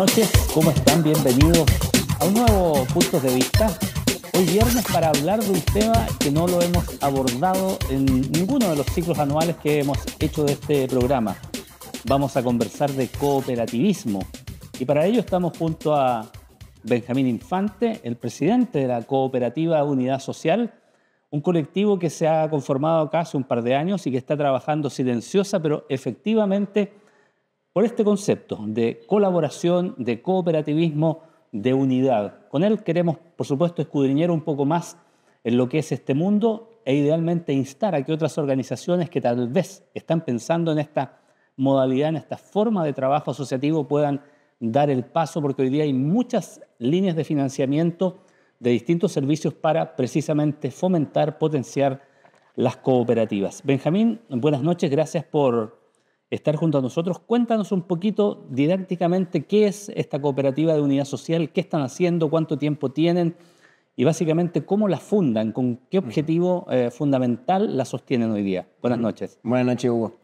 noches, ¿cómo están? Bienvenidos a un nuevo Puntos de Vista. Hoy viernes para hablar de un tema que no lo hemos abordado en ninguno de los ciclos anuales que hemos hecho de este programa. Vamos a conversar de cooperativismo y para ello estamos junto a Benjamín Infante, el presidente de la cooperativa Unidad Social, un colectivo que se ha conformado acá hace un par de años y que está trabajando silenciosa pero efectivamente por este concepto de colaboración, de cooperativismo, de unidad. Con él queremos, por supuesto, escudriñar un poco más en lo que es este mundo e idealmente instar a que otras organizaciones que tal vez están pensando en esta modalidad, en esta forma de trabajo asociativo, puedan dar el paso, porque hoy día hay muchas líneas de financiamiento de distintos servicios para precisamente fomentar, potenciar las cooperativas. Benjamín, buenas noches, gracias por estar junto a nosotros. Cuéntanos un poquito didácticamente qué es esta cooperativa de unidad social, qué están haciendo, cuánto tiempo tienen y básicamente cómo la fundan, con qué objetivo eh, fundamental la sostienen hoy día. Buenas noches. Buenas noches, Hugo.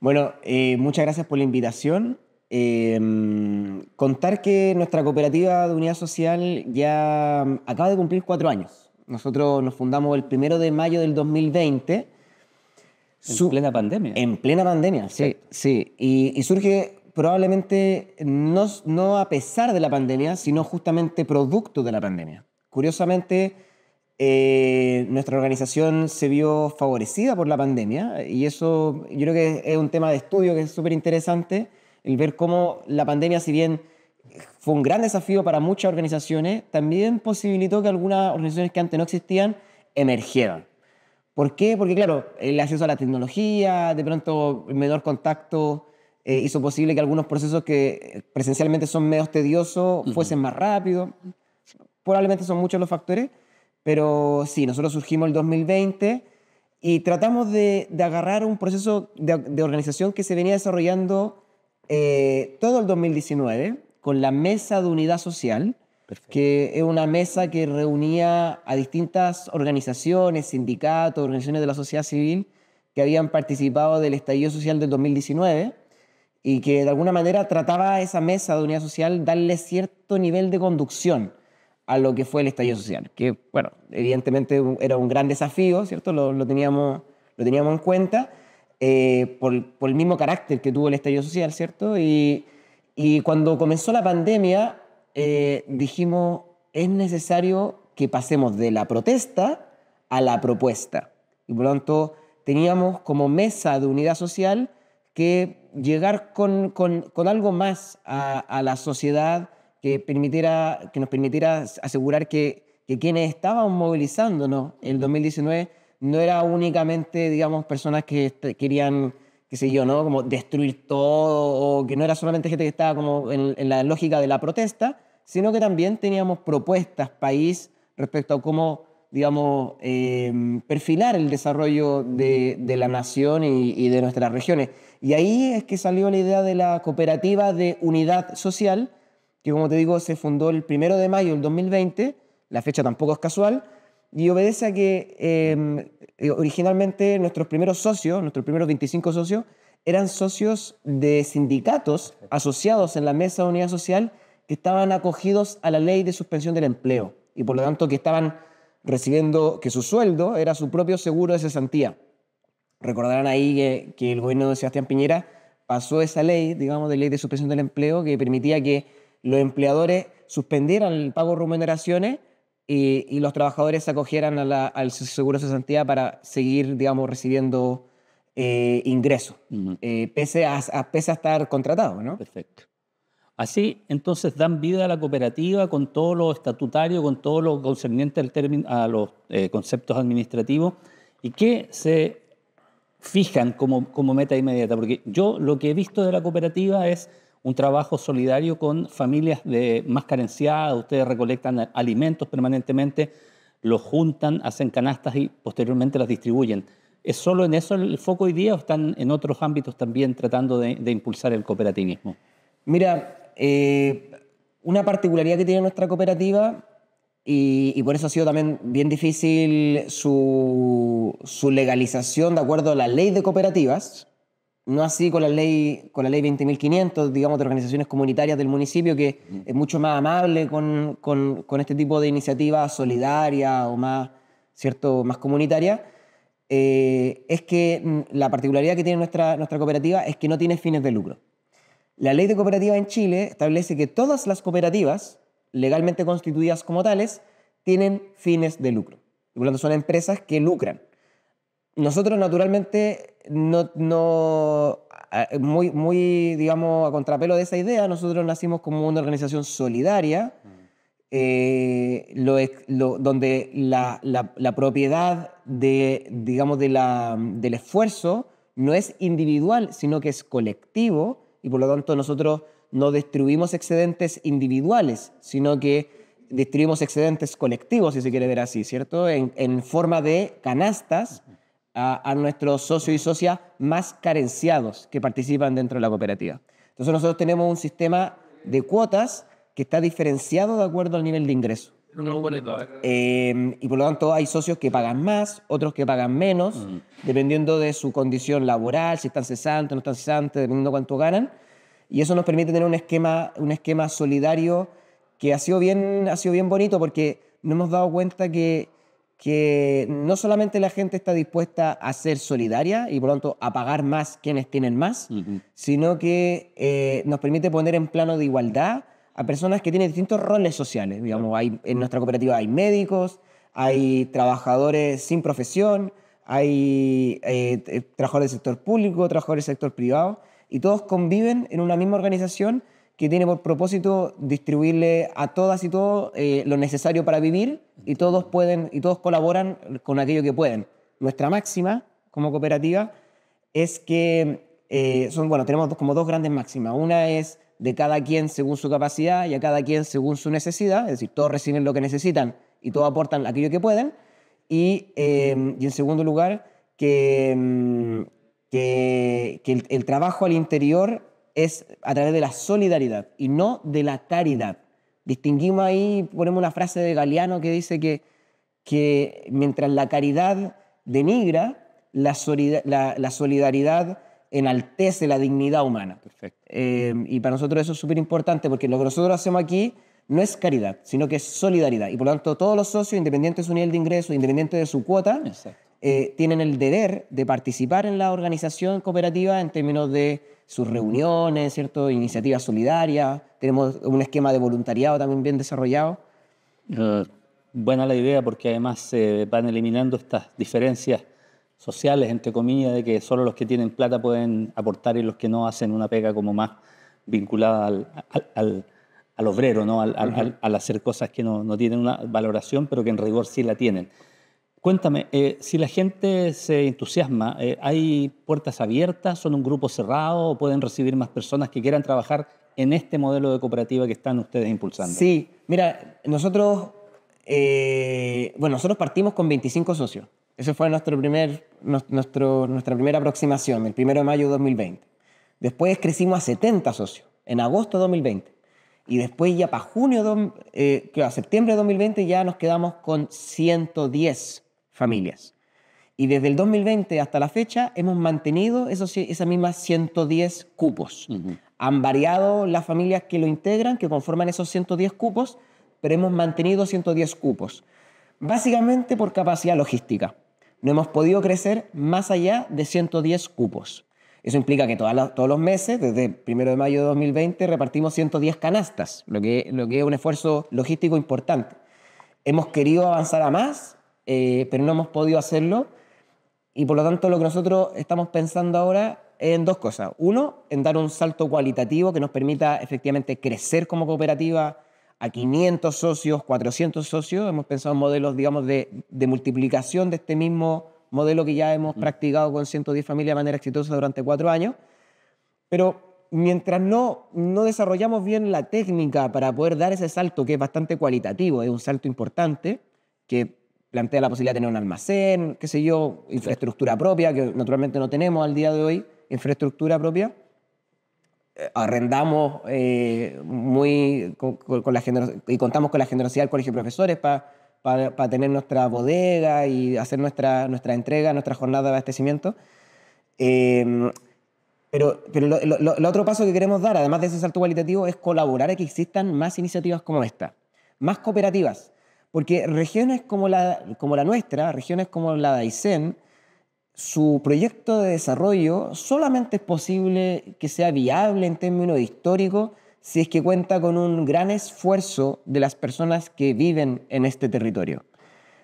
Bueno, eh, muchas gracias por la invitación. Em, contar que nuestra cooperativa de unidad social ya mm, acaba de cumplir cuatro años. Nosotros nos fundamos el primero de mayo del 2020 en plena pandemia. En plena pandemia, sí. Sí, y, surge probablemente no, no a pesar de la pandemia, sino justamente producto de la pandemia. Curiosamente, eh, nuestra organización se vio favorecida por la pandemia y eso yo creo que es un tema de estudio que es súper interesante, el ver cómo la pandemia, si bien fue un gran desafío para muchas organizaciones, también posibilitó que algunas organizaciones que antes no existían emergieran. ¿Por qué? Porque claro, el acceso a la tecnología, de pronto el menor contacto, eh, hizo posible que algunos procesos que presencialmente son medios tediosos fuesen más rápidos. Probablemente son muchos los factores, pero sí, nosotros surgimos el 2020 y tratamos de, agarrar un proceso de, organización que se venía desarrollando eh, todo el 2019 con la Mesa de Unidad Social, que es una mesa que reunía a distintas organizaciones, sindicatos, organizaciones de la sociedad civil que habían participado del estallido social del 2019 y que de alguna manera trataba esa mesa de unidad social darle cierto nivel de conducción a lo que fue el estallido social, que bueno, evidentemente era un gran desafío, ¿cierto? Lo, teníamos, lo teníamos en cuenta eh, por, el mismo carácter que tuvo el estallido social, ¿cierto? Y, y cuando comenzó la pandemia, eh, dijimos, es necesario que pasemos de la protesta a la propuesta. Y por lo tanto, teníamos como mesa de unidad social que llegar con, algo más a, la sociedad que, permitiera, que nos permitiera asegurar que, quienes estaban movilizándonos en el 2019 no eran únicamente, digamos, personas que querían que sé yo, ¿no? Como destruir todo, que no era solamente gente que estaba como en, la lógica de la protesta, sino que también teníamos propuestas país respecto a cómo, digamos, em, perfilar el desarrollo de, la nación y, y, de nuestras regiones. Y ahí es que salió la idea de la cooperativa de unidad social, que como te digo se fundó el primero de mayo del 2020, la fecha tampoco es casual, y obedece a que em, eh, originalmente nuestros primeros socios, nuestros primeros 25 socios, eran socios de sindicatos asociados en la mesa de unidad social que estaban acogidos a la ley de suspensión del empleo y por lo tanto que estaban recibiendo, que su sueldo era su propio seguro de cesantía. Recordarán ahí que, que el gobierno de Sebastián Piñera pasó esa ley, digamos, de ley de suspensión del empleo que permitía que los empleadores suspendieran el pago de remuneraciones eh, y, los trabajadores acogieran al seguro de santidad para seguir, digamos, recibiendo eh, ingresos, eh, pese, a, estar contratado, ¿no? Perfecto. Así, entonces, dan vida a la cooperativa con todo lo estatutario, con todo lo concerniente al término, a los conceptos administrativos. ¿Y que se fijan como, como meta inmediata? Porque yo lo que he visto de la cooperativa es un trabajo solidario con familias de más carenciadas, ustedes recolectan alimentos permanentemente, los juntan, hacen canastas y posteriormente las distribuyen. ¿Es solo en eso el foco hoy día o están en otros ámbitos también tratando de, impulsar el cooperativismo? Mira, eh, una particularidad que tiene nuestra cooperativa, y, por eso ha sido también bien difícil su, su legalización de acuerdo a la ley de cooperativas, no así con la ley, con la ley 20.500, digamos, de organizaciones comunitarias del municipio, que es mucho más amable con, este tipo de iniciativa solidaria o más, ¿cierto? más comunitaria, eh, es que mm, la particularidad que tiene nuestra, nuestra cooperativa es que no tiene fines de lucro. La ley de cooperativa en Chile establece que todas las cooperativas, legalmente constituidas como tales, tienen fines de lucro. por lo tanto son empresas que lucran nosotros naturalmente no, muy, muy, digamos, a contrapelo de esa idea, nosotros nacimos como una organización solidaria, mm. eh, donde la, propiedad de, digamos, de del esfuerzo no es individual, sino que es colectivo, y por lo tanto nosotros no distribuimos excedentes individuales, sino que distribuimos excedentes colectivos, si se quiere ver así, ¿cierto? En, en forma de canastas a, nuestros socios y socias más carenciados que participan dentro de la cooperativa. Entonces nosotros tenemos un sistema de cuotas que está diferenciado de acuerdo al nivel de ingreso. ¿eh? Em, y por lo tanto hay socios que pagan más, otros que pagan menos, mm. dependiendo de su condición laboral, si están cesantes, no están cesantes, dependiendo cuánto ganan. Y eso nos permite tener un esquema, un esquema solidario que ha sido, bien, ha sido bien bonito porque no hemos dado cuenta que que no solamente la gente está dispuesta a ser solidaria y por lo tanto a pagar más quienes tienen más, sino que eh, nos permite poner en plano de igualdad a personas que tienen distintos roles sociales. Digamos, en nuestra cooperativa hay médicos, hay trabajadores sin profesión, hay eh, trabajadores del sector público, trabajadores del sector privado, y todos conviven en una misma organización que tiene por propósito distribuirle a todas y todos eh, lo necesario para vivir y todos pueden y todos colaboran con aquello que pueden. Nuestra máxima como cooperativa es que eh, son bueno tenemos como dos grandes máximas. Una es de cada quien según su capacidad y a cada quien según su necesidad, es decir, todos reciben lo que necesitan y todos aportan aquello que pueden. Y, eh, en segundo lugar, que, mm, que, el trabajo al interior es a través de la solidaridad y no de la caridad. Distinguimos ahí, ponemos una frase de Galeano que dice que, que mientras la caridad denigra, la, solidaridad enaltece la dignidad humana. Em, y para nosotros eso es súper importante porque lo que nosotros hacemos aquí no es caridad, sino que es solidaridad. Y por lo tanto todos los socios, independientes de su nivel de ingreso, independiente de su cuota, eh, tienen el deber de participar en la organización cooperativa en términos de sus reuniones, ¿cierto? Iniciativas solidarias, tenemos un esquema de voluntariado también bien desarrollado. buena la idea porque además se van eliminando estas diferencias sociales, entre comillas, de que solo los que tienen plata pueden aportar y los que no hacen una pega como más vinculada al, obrero, ¿no? Al, hacer cosas que no tienen una valoración, pero que en rigor sí la tienen. Cuéntame, eh, si la gente se entusiasma, eh, ¿hay puertas abiertas? ¿Son un grupo cerrado? ¿O pueden recibir más personas que quieran trabajar en este modelo de cooperativa que están ustedes impulsando? Sí, mira, nosotros, eh, bueno, nosotros partimos con 25 socios. Esa fue nuestro primer, nuestro, nuestra primera aproximación, el 1 de mayo de 2020. Después crecimos a 70 socios, en agosto de 2020. Y después ya para junio, eh, septiembre de 2020 ya nos quedamos con 110 familias. Y desde el 2020 hasta la fecha hemos mantenido esos, esas mismas 110 cupos. Han variado las familias que lo integran, que conforman esos 110 cupos, pero hemos mantenido 110 cupos. Básicamente por capacidad logística. No hemos podido crecer más allá de 110 cupos. Eso implica que todos los meses, desde el 1 de mayo de 2020, repartimos 110 canastas, lo que, lo que es un esfuerzo logístico importante. Hemos querido avanzar a más, eh, pero no hemos podido hacerlo. Y por lo tanto lo que nosotros estamos pensando ahora es en dos cosas. Uno, en dar un salto cualitativo que nos permita efectivamente crecer como cooperativa a 500 socios, 400 socios. Hemos pensado en modelos, digamos, de, multiplicación de este mismo modelo que ya hemos mm. practicado con 110 familias de manera exitosa durante cuatro años. Pero mientras no, no desarrollamos bien la técnica para poder dar ese salto, que es bastante cualitativo, es un salto importante, que plantea la posibilidad de tener un almacén, qué sé yo, infraestructura propia, que naturalmente no tenemos al día de hoy, infraestructura propia. Eh, arrendamos eh, muy con, la la y contamos con la generosidad del Colegio de Profesores para para tener nuestra bodega y hacer nuestra, nuestra entrega, nuestra jornada de abastecimiento. Em, pero, pero otro paso que queremos dar, además de ese salto cualitativo, es colaborar a que existan más iniciativas como esta, más cooperativas. Porque regiones como la, como la nuestra, regiones como la de Aysén, su proyecto de desarrollo solamente es posible que sea viable en términos históricos si es que cuenta con un gran esfuerzo de las personas que viven en este territorio.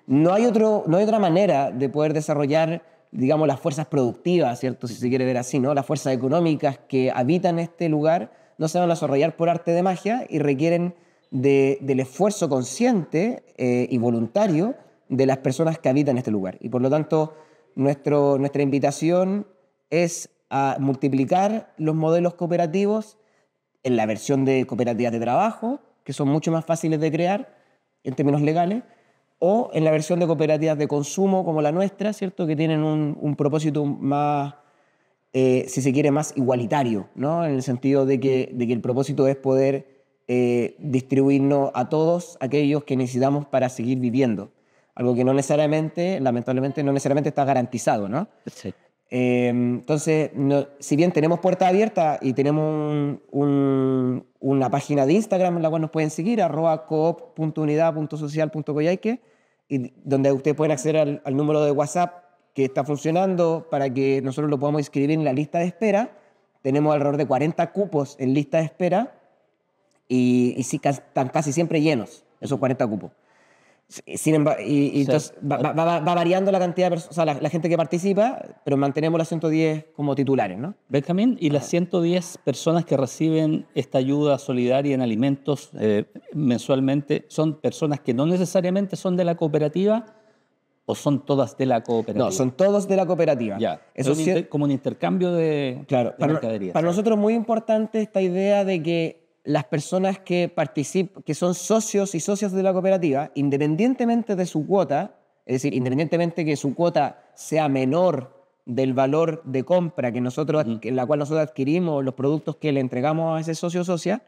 No hay, otro, no hay otra manera de poder desarrollar, digamos, las fuerzas productivas, ¿cierto? Si se quiere ver así, ¿no? Las fuerzas económicas que habitan este lugar no se van a desarrollar por arte de magia y requieren del esfuerzo consciente eh, y voluntario de las personas que habitan este lugar. Y por lo tanto, nuestro, nuestra invitación es a multiplicar los modelos cooperativos en la versión de cooperativas de trabajo, que son mucho más fáciles de crear en términos legales, o en la versión de cooperativas de consumo como la nuestra, ¿cierto? que tienen un, propósito más, eh, si se quiere, más igualitario, en el sentido de que, de que el propósito es poder eh, distribuirnos a todos aquellos que necesitamos para seguir viviendo. Algo que no necesariamente, lamentablemente, no necesariamente está garantizado, ¿no? Eh, entonces, si bien tenemos puerta abierta y tenemos una página de Instagram en la cual nos pueden seguir, arroba coop.unidad.social.coyhaique, y donde ustedes pueden acceder al número de WhatsApp que está funcionando para que nosotros lo podamos inscribir en la lista de espera. Tenemos alrededor de 40 cupos en lista de espera y, sí, están casi siempre llenos esos 40 cupos. Sin embargo, y, entonces va, variando la cantidad de personas, o sea, la, gente que participa, pero mantenemos las 110 como titulares, ¿no? Benjamín, y las 110 personas que reciben esta ayuda solidaria en alimentos eh, mensualmente, ¿son personas que no necesariamente son de la cooperativa o son todas de la cooperativa? No, son todos de la cooperativa. Ya, Eso es como un intercambio de, claro, para, Para nosotros es muy importante esta idea de que las personas que, que son socios y socias de la cooperativa, independientemente de su cuota, es decir, independientemente que su cuota sea menor del valor de compra que nosotros, en la cual nosotros adquirimos los productos que le entregamos a ese socio o socia,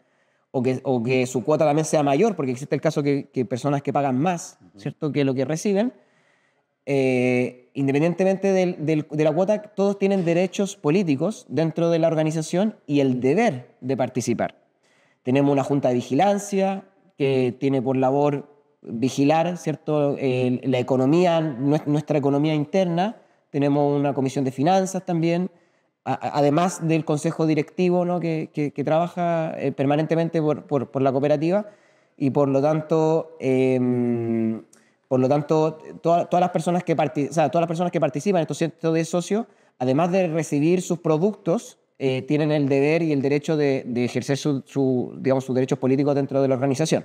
o que, su cuota también sea mayor, porque existe el caso que, que personas que pagan más, ¿cierto?, que lo que reciben, eh, independientemente de la cuota, todos tienen derechos políticos dentro de la organización y el deber de participar. Tenemos una junta de vigilancia que tiene por labor vigilar ¿cierto? la economía, nuestra economía interna. Tenemos una comisión de finanzas también, además del consejo directivo ¿no? que, que, trabaja eh, permanentemente por, por, la cooperativa y por lo tanto... Em, por lo tanto, todas, las personas que participan sea, todas las personas que participan, estos de socios, además de recibir sus productos, eh, tienen el deber y el derecho de, ejercer su, digamos, sus derechos políticos dentro de la organización.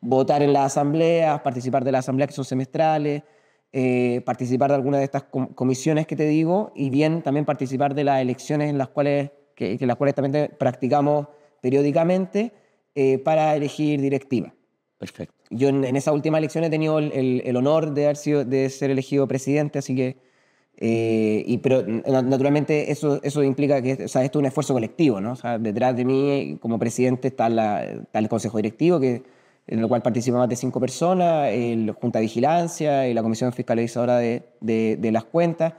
Votar en las asambleas, participar de las asambleas que son semestrales, eh, participar de alguna de estas comisiones que te digo y bien también participar de las elecciones en las cuales, que, las cuales también practicamos periódicamente eh, para elegir directiva. Perfecto. Yo en, esa última elección he tenido el, el honor de, haber sido, de ser elegido presidente, así que eh, y, pero naturalmente eso, eso implica que sea, esto es un esfuerzo colectivo, ¿no? detrás de mí como presidente está, el consejo directivo, que, en el cual participan más de cinco personas, el Junta de Vigilancia y la Comisión Fiscalizadora de, las Cuentas,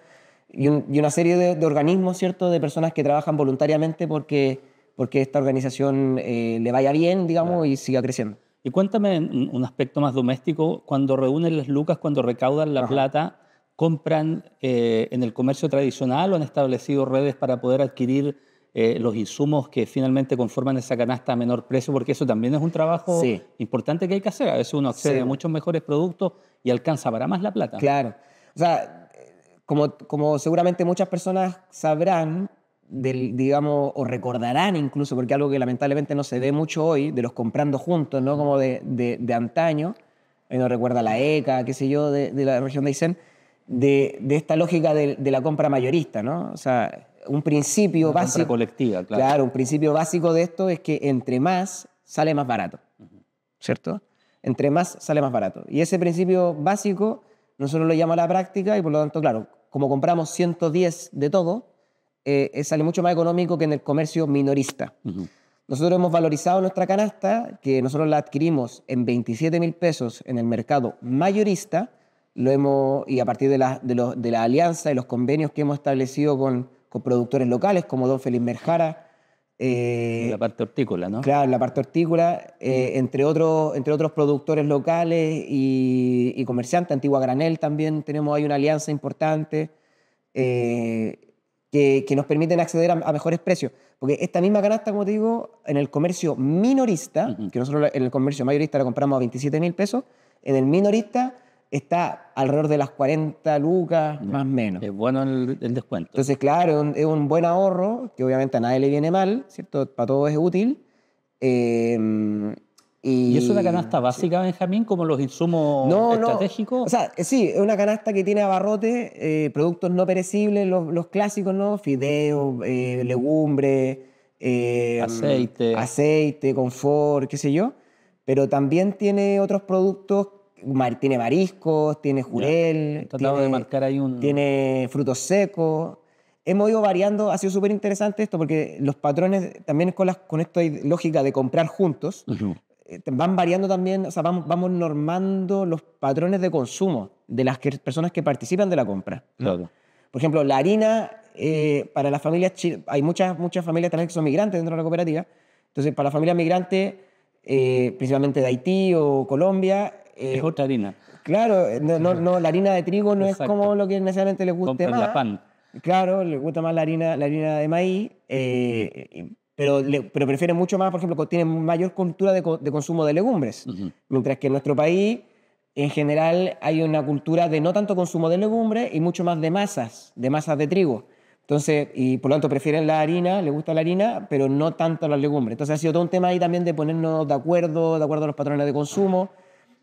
y, una serie de, organismos, ¿cierto?, de personas que trabajan voluntariamente porque, porque esta organización eh, le vaya bien, digamos, y siga creciendo. Y cuéntame un aspecto más doméstico, cuando reúnen las lucas, cuando recaudan la plata, compran eh, en el comercio tradicional o han establecido redes para poder adquirir eh, los insumos que finalmente conforman esa canasta a menor precio, porque eso también es un trabajo importante que hay que hacer. A veces uno accede a muchos mejores productos y alcanza para más la plata. Claro. O sea, como, como seguramente muchas personas sabrán, del, digamos, o recordarán incluso, porque algo que lamentablemente no se ve mucho hoy, de los comprando juntos, ¿no? Como de, de, de antaño, eh, no recuerda la ECA, qué sé yo, de, la región de Aysén, de, esta lógica de, la compra mayorista, ¿no? O sea, un principio la básico... colectiva, claro. un principio básico de esto es que entre más sale más barato, ¿cierto? Entre más sale más barato. Y ese principio básico nosotros lo llamamos la práctica y por lo tanto, claro, como compramos 110 de todo, eh, sale mucho más económico que en el comercio minorista. Nosotros hemos valorizado nuestra canasta, que nosotros la adquirimos en 27 mil pesos en el mercado mayorista, lo hemos, y a partir de la, de, de la alianza y los convenios que hemos establecido con, productores locales como Don felipe Merjara. Eh, la parte hortícola, ¿no? Claro, la parte hortícola, eh, mm. entre, otros, entre otros productores locales y, y, comerciantes, Antigua Granel también tenemos ahí una alianza importante eh, que, que, nos permiten acceder a, mejores precios. Porque esta misma canasta, como te digo, en el comercio minorista, que nosotros en el comercio mayorista la compramos a 27 mil pesos, en el minorista está alrededor de las 40 lucas, más o menos. Es bueno el, descuento. Entonces, claro, es un, buen ahorro, que obviamente a nadie le viene mal, ¿cierto? Para todos es útil. Eh, y... es una canasta básica, Benjamín, como los insumos estratégicos? O sea, sí, es una canasta que tiene abarrotes... Eh, productos no perecibles, los, clásicos, ¿no? Fideos, eh, legumbres, aceite. aceite, confort, qué sé yo. Pero también tiene otros productos tiene mariscos, tiene jurel. Tiene, marcar un... tiene frutos secos. Hemos ido variando, ha sido súper interesante esto porque los patrones también con, las, con esta lógica de comprar juntos, eh, van variando también, o sea, vamos, normando los patrones de consumo de las personas que participan de la compra. Por ejemplo, la harina, eh, para las familias, hay muchas, muchas familias también que son migrantes dentro de la cooperativa, entonces para la familia migrante... Eh, principalmente de Haití o Colombia, es eh, otra harina. Claro, eh, no, no, la harina de trigo no es como lo que necesariamente les guste Compran más. La pan. Claro, les gusta más la harina, la harina de maíz, eh, pero, pero prefieren mucho más, por ejemplo, tienen mayor cultura de, consumo de legumbres. Mientras que en nuestro país, en general, hay una cultura de no tanto consumo de legumbres y mucho más de masas, de masas de trigo. Entonces, y por lo tanto prefieren la harina, les gusta la harina, pero no tanto las legumbres. Entonces ha sido todo un tema ahí también de ponernos de acuerdo, de acuerdo a los patrones de consumo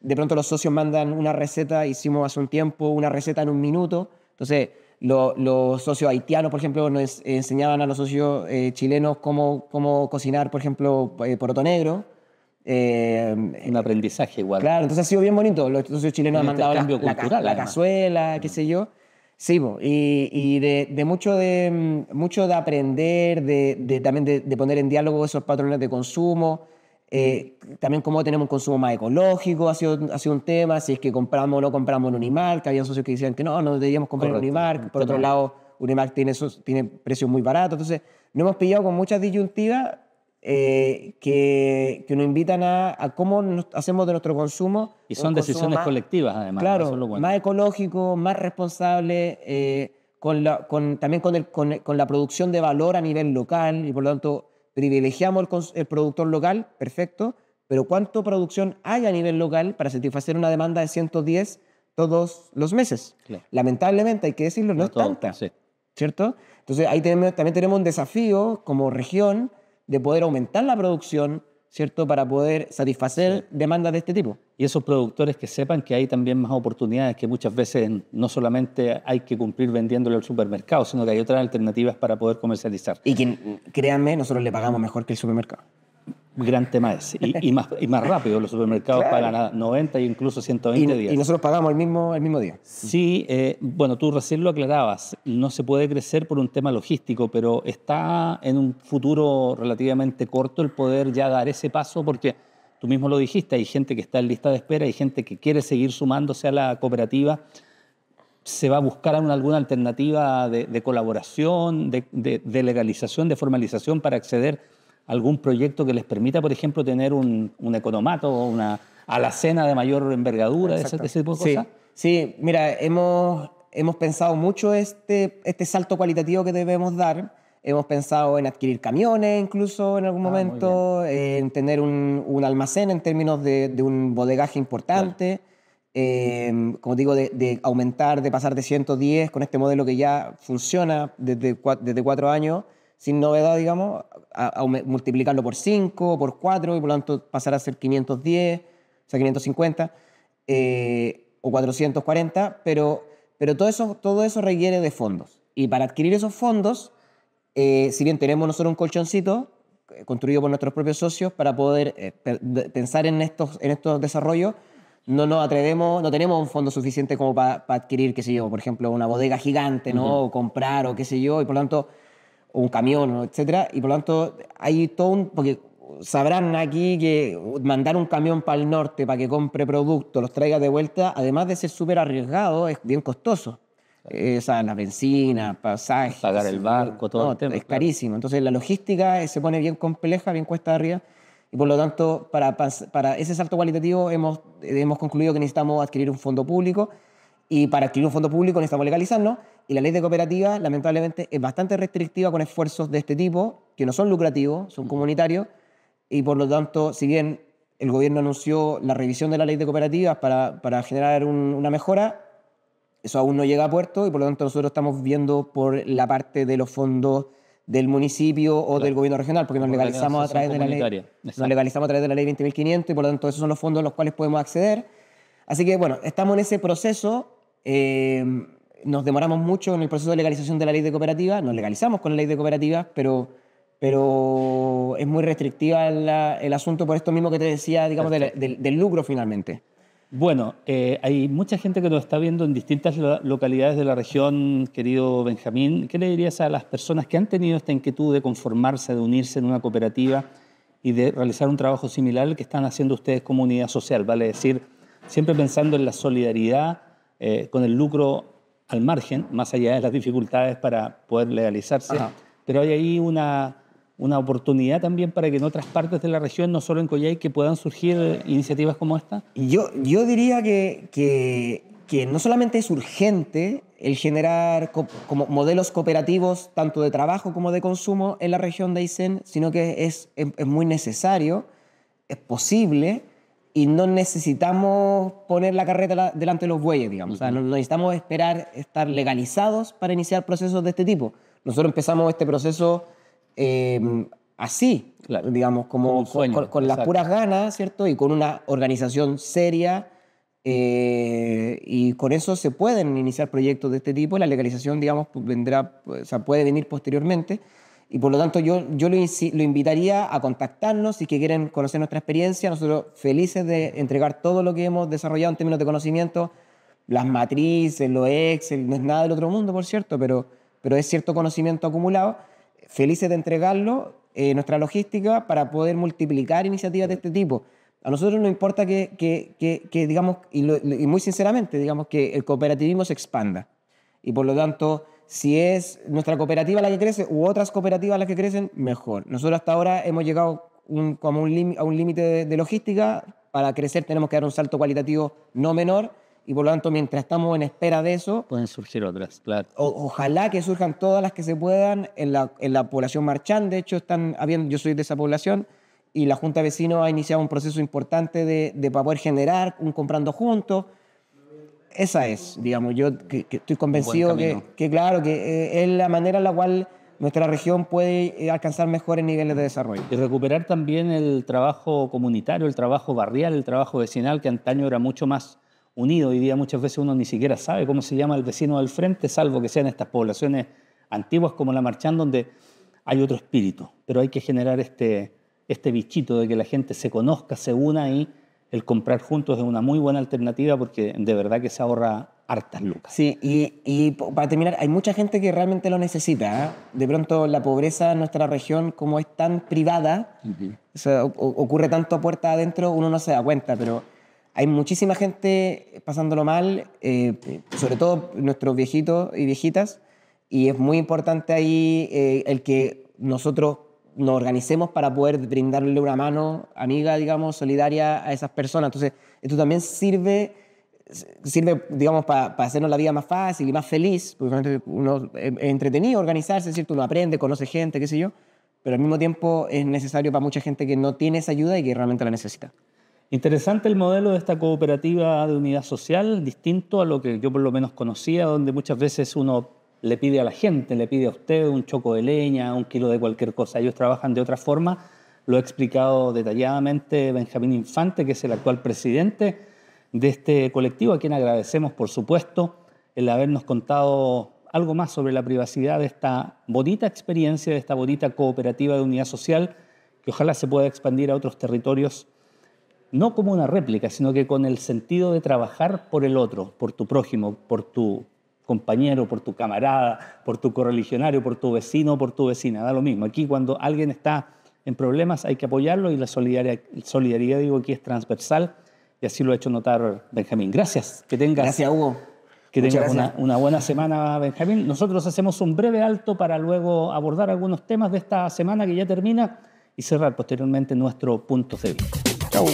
de pronto los socios mandan una receta, hicimos hace un tiempo una receta en un minuto. Entonces, los socios haitianos, por ejemplo, nos enseñaban a los socios eh, chilenos cómo, cómo cocinar, por ejemplo, eh, poroto negro. Eh, un aprendizaje igual. Claro, entonces ha sido bien bonito. Los socios chilenos han mandado la, la cazuela, qué mm. sé yo. Sí, y, de, mucho de mm, mucho de aprender, de, también de, poner en diálogo esos patrones de consumo. Eh, también cómo tenemos un consumo más ecológico ha sido, ha sido un tema, si es que compramos o no compramos en Unimark, había socios que decían que no, no deberíamos comprar en Unimark, por otro lado, Unimark tiene, tiene precios muy baratos, entonces nos hemos pillado con muchas disyuntivas eh, que, que, nos invitan a, cómo hacemos de nuestro consumo. Y son decisiones colectivas, además. Claro, más ecológico, más responsable, eh, con la, con, también con, el, con, con, la producción de valor a nivel local y por lo tanto privilegiamos el, productor local, perfecto, pero ¿cuánto producción hay a nivel local para satisfacer una demanda de 110 todos los meses? Lamentablemente, hay que decirlo, no, es tanta, ¿cierto? Entonces ahí también tenemos un desafío como región de poder aumentar la producción, ¿cierto? Para poder satisfacer demandas de este tipo. Y esos productores que sepan que hay también más oportunidades, que muchas veces no solamente hay que cumplir vendiéndole al supermercado, sino que hay otras alternativas para poder comercializar. Y que, créanme, nosotros le pagamos mejor que el supermercado gran tema es Y, y, más, y más rápido, los supermercados pagan pagan 90 e incluso 120 días. Y nosotros pagamos el mismo, el mismo día. Sí, eh, bueno, tú recién lo aclarabas, no se puede crecer por un tema logístico, pero está en un futuro relativamente corto el poder ya dar ese paso porque tú mismo lo dijiste, hay gente que está en lista de espera, hay gente que quiere seguir sumándose a la cooperativa. ¿Se va a buscar alguna alternativa de, colaboración, de legalización, de formalización para acceder algún proyecto que les permita, por ejemplo, tener un, un economato o una alacena de mayor envergadura, tipo de cosas? Sí, mira, hemos, hemos pensado mucho este, este salto cualitativo que debemos dar. Hemos pensado en adquirir camiones incluso en algún ah, momento, en tener un, almacén en términos de, un bodegaje importante, em, como digo, de, aumentar, de pasar de 110 con este modelo que ya funciona desde, desde cuatro años sin novedad, digamos, multiplicarlo por 5, por 4, y por lo tanto pasar a ser 510, o sea, 550, eh, o 440, pero, pero todo, eso, todo eso requiere de fondos. Y para adquirir esos fondos, eh, si bien tenemos nosotros un colchoncito eh, construido por nuestros propios socios para poder pensar en estos, en estos desarrollos, no nos atrevemos, no tenemos un fondo suficiente como para adquirir, qué sé yo, por ejemplo, una bodega gigante, ¿no? O comprar, o qué sé yo, y por lo tanto o un camión, etcétera, y por lo tanto hay todo un... porque sabrán aquí que mandar un camión para el norte para que compre productos, los traiga de vuelta, además de ser súper arriesgado, es bien costoso. Eh, o sea, la benzina, pasajes. Pagar el barco, todo. el tema, es carísimo. Entonces la logística se pone bien compleja, bien cuesta arriba. Y por lo tanto, para, para ese salto cualitativo hemos, hemos concluido que necesitamos adquirir un fondo público. Y para adquirir un fondo público necesitamos legalizarnos y la ley de cooperativas, lamentablemente, es bastante restrictiva con esfuerzos de este tipo, que no son lucrativos, son comunitarios, y por lo tanto, si bien el gobierno anunció la revisión de la ley de cooperativas para, para generar una mejora, eso aún no llega a puerto y por lo tanto nosotros estamos viendo por la parte de los fondos del municipio o del gobierno regional, porque nos legalizamos a través de la ley. Nos legalizamos a través de la ley 20.500 y por lo tanto esos son los fondos a los cuales podemos acceder. Así que bueno, estamos en ese proceso. Eh, nos demoramos mucho en el proceso de legalización de la ley de cooperativas, nos legalizamos con la ley de cooperativas, pero, pero es muy restrictiva el asunto por esto mismo que te decía, digamos, del, lucro finalmente. Bueno, eh, hay mucha gente que nos está viendo en distintas localidades de la región, querido Benjamín. ¿Qué le dirías a las personas que han tenido esta inquietud de conformarse, de unirse en una cooperativa y de realizar un trabajo similar al que están haciendo ustedes como unidad social? Vale decir, siempre pensando en la solidaridad eh, con el lucro al margen, más allá de las dificultades para poder legalizarse, pero hay ahí una, una oportunidad también para que en otras partes de la región, no solo en Coyhai, que puedan surgir iniciativas como esta? Yo, yo diría que, que, no solamente es urgente el generar como modelos cooperativos tanto de trabajo como de consumo en la región de Aysén, sino que es, es muy necesario, es posible y no necesitamos poner la carreta delante de los bueyes, digamos. O sea, no, necesitamos esperar estar legalizados para iniciar procesos de este tipo. Nosotros empezamos este proceso em, así, digamos, como, con, las puras ganas, ¿cierto? Y con una organización seria. Eh, y con eso se pueden iniciar proyectos de este tipo. La legalización, digamos, pues, vendrá, o puede venir posteriormente. Y por lo tanto yo, yo lo, invitaría a contactarnos si que quieren conocer nuestra experiencia. Nosotros felices de entregar todo lo que hemos desarrollado en términos de conocimiento, las matrices, los Excel, no es nada del otro mundo, por cierto, pero, pero es cierto conocimiento acumulado. Felices de entregarlo, eh, nuestra logística, para poder multiplicar iniciativas de este tipo. A nosotros nos importa que, que, que, digamos, y, y, muy sinceramente, digamos, que el cooperativismo se expanda. Y por lo tanto, si es nuestra cooperativa la que crece u otras cooperativas las que crecen, mejor. Nosotros hasta ahora hemos llegado como un a un límite de, logística. Para crecer tenemos que dar un salto cualitativo no menor y por lo tanto mientras estamos en espera de eso... Pueden surgir otras, claro. ojalá que surjan todas las que se puedan en la, población marchán. De hecho, están habiendo, yo soy de esa población y la Junta de Vecinos ha iniciado un proceso importante de, de poder generar un comprando juntos esa es, digamos, yo estoy convencido que, que, claro, que eh, es la manera en la cual nuestra región puede eh, alcanzar mejores niveles de desarrollo. Y recuperar también el trabajo comunitario, el trabajo barrial, el trabajo vecinal, que antaño era mucho más unido. Hoy día muchas veces uno ni siquiera sabe cómo se llama el vecino al frente, salvo que sean estas poblaciones antiguas como la Marchán, donde hay otro espíritu. Pero hay que generar este, este bichito de que la gente se conozca, se una y el comprar juntos es una muy buena alternativa porque de verdad que se ahorra hartas lucas. Sí, y, para terminar, hay mucha gente que realmente lo necesita. ¿eh? De pronto la pobreza en nuestra región, como es tan privada, ocurre tanto a puerta adentro, uno no se da cuenta, pero hay muchísima gente pasándolo mal, eh, sobre todo nuestros viejitos y viejitas, y es muy importante ahí eh, el que nosotros nos organicemos para poder brindarle una mano amiga, digamos, solidaria a esas personas. Entonces, esto también sirve, sirve digamos, para hacernos la vida más fácil y más feliz, porque uno eh, es entretenido organizarse, ¿cierto? Uno aprende, conoce gente, qué sé yo, pero al mismo tiempo es necesario para mucha gente que no tiene esa ayuda y que realmente la necesita. Interesante el modelo de esta cooperativa de unidad social, distinto a lo que yo por lo menos conocía, donde muchas veces uno le pide a la gente, le pide a usted un choco de leña, un kilo de cualquier cosa. Ellos trabajan de otra forma. Lo ha explicado detalladamente Benjamín Infante, que es el actual presidente de este colectivo, a quien agradecemos, por supuesto, el habernos contado algo más sobre la privacidad de esta bonita experiencia, de esta bonita cooperativa de unidad social, que ojalá se pueda expandir a otros territorios, no como una réplica, sino que con el sentido de trabajar por el otro, por tu prójimo, por tu compañero, por tu camarada, por tu correligionario, por tu vecino, por tu vecina, da lo mismo. Aquí cuando alguien está en problemas hay que apoyarlo y la solidaridad, solidaridad digo aquí es transversal y así lo ha hecho notar Benjamín. Gracias, que tengas, gracias, Hugo. Que tengas una, buena semana, Benjamín. Nosotros hacemos un breve alto para luego abordar algunos temas de esta semana que ya termina y cerrar posteriormente nuestro punto de vista. Chao.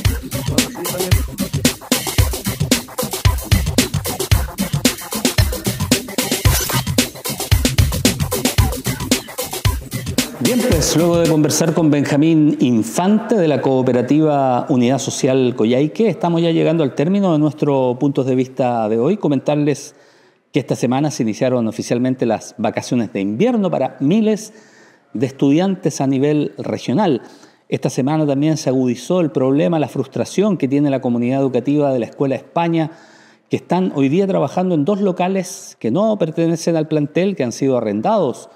luego de conversar con Benjamín Infante de la cooperativa Unidad Social Coyhaique, estamos ya llegando al término de nuestro punto de vista de hoy. Comentarles que esta semana se iniciaron oficialmente las vacaciones de invierno para miles de estudiantes a nivel regional. Esta semana también se agudizó el problema, la frustración que tiene la comunidad educativa de la Escuela España, que están hoy día trabajando en dos locales que no pertenecen al plantel, que han sido arrendados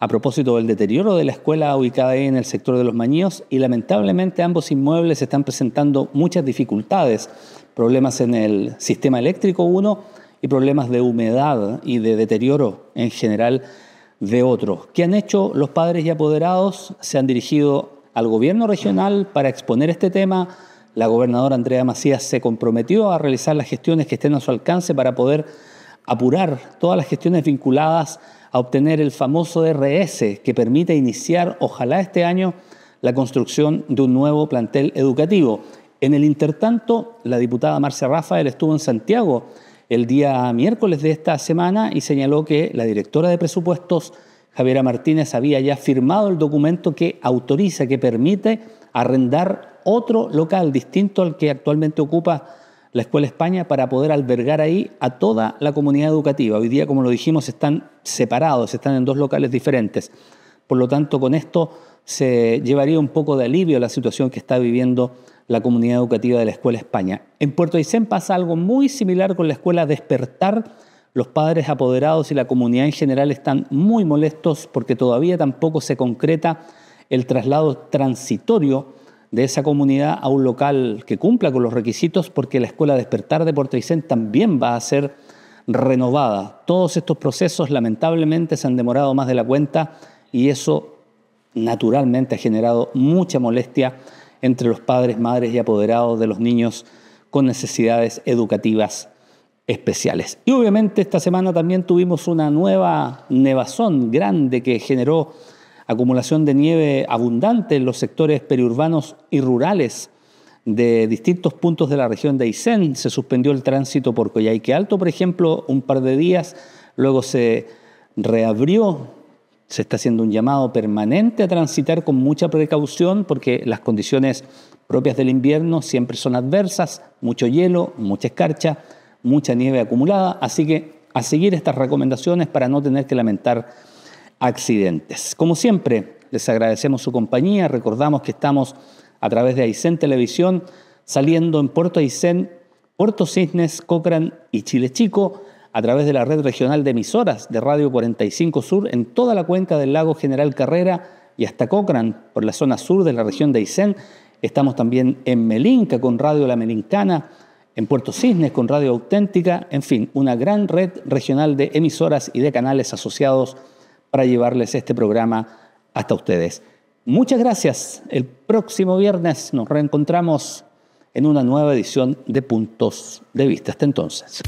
a propósito del deterioro de la escuela ubicada ahí en el sector de los Mañíos y lamentablemente ambos inmuebles están presentando muchas dificultades, problemas en el sistema eléctrico uno y problemas de humedad y de deterioro en general de otros. ¿Qué han hecho los padres y apoderados? Se han dirigido al gobierno regional para exponer este tema. La gobernadora Andrea Macías se comprometió a realizar las gestiones que estén a su alcance para poder apurar todas las gestiones vinculadas a obtener el famoso RS que permite iniciar, ojalá este año, la construcción de un nuevo plantel educativo. En el intertanto, la diputada Marcia Rafael estuvo en Santiago el día miércoles de esta semana y señaló que la directora de presupuestos, Javiera Martínez, había ya firmado el documento que autoriza, que permite arrendar otro local distinto al que actualmente ocupa la Escuela España para poder albergar ahí a toda la comunidad educativa. Hoy día, como lo dijimos, están separados, están en dos locales diferentes. Por lo tanto, con esto se llevaría un poco de alivio a la situación que está viviendo la comunidad educativa de la Escuela España. En Puerto Aysén pasa algo muy similar con la Escuela Despertar. Los padres apoderados y la comunidad en general están muy molestos porque todavía tampoco se concreta el traslado transitorio de esa comunidad a un local que cumpla con los requisitos porque la escuela Despertar de Puerto Vicente también va a ser renovada. Todos estos procesos lamentablemente se han demorado más de la cuenta y eso naturalmente ha generado mucha molestia entre los padres, madres y apoderados de los niños con necesidades educativas especiales. Y obviamente esta semana también tuvimos una nueva nevazón grande que generó acumulación de nieve abundante en los sectores periurbanos y rurales de distintos puntos de la región de Aysén. Se suspendió el tránsito por Coyhaique Alto, por ejemplo, un par de días, luego se reabrió. Se está haciendo un llamado permanente a transitar con mucha precaución porque las condiciones propias del invierno siempre son adversas, mucho hielo, mucha escarcha, mucha nieve acumulada, así que a seguir estas recomendaciones para no tener que lamentar accidentes. Como siempre, les agradecemos su compañía, recordamos que estamos a través de Aysén Televisión, saliendo en Puerto Aysén, Puerto Cisnes, Cochrane y Chile Chico, a través de la red regional de emisoras de Radio 45 Sur en toda la cuenca del lago General Carrera y hasta Cochrane, por la zona sur de la región de Aysén. Estamos también en Melinca con Radio La Melincana, en Puerto Cisnes con Radio Auténtica, en fin, una gran red regional de emisoras y de canales asociados para llevarles este programa hasta ustedes. Muchas gracias. El próximo viernes nos reencontramos en una nueva edición de Puntos de Vista. Hasta entonces.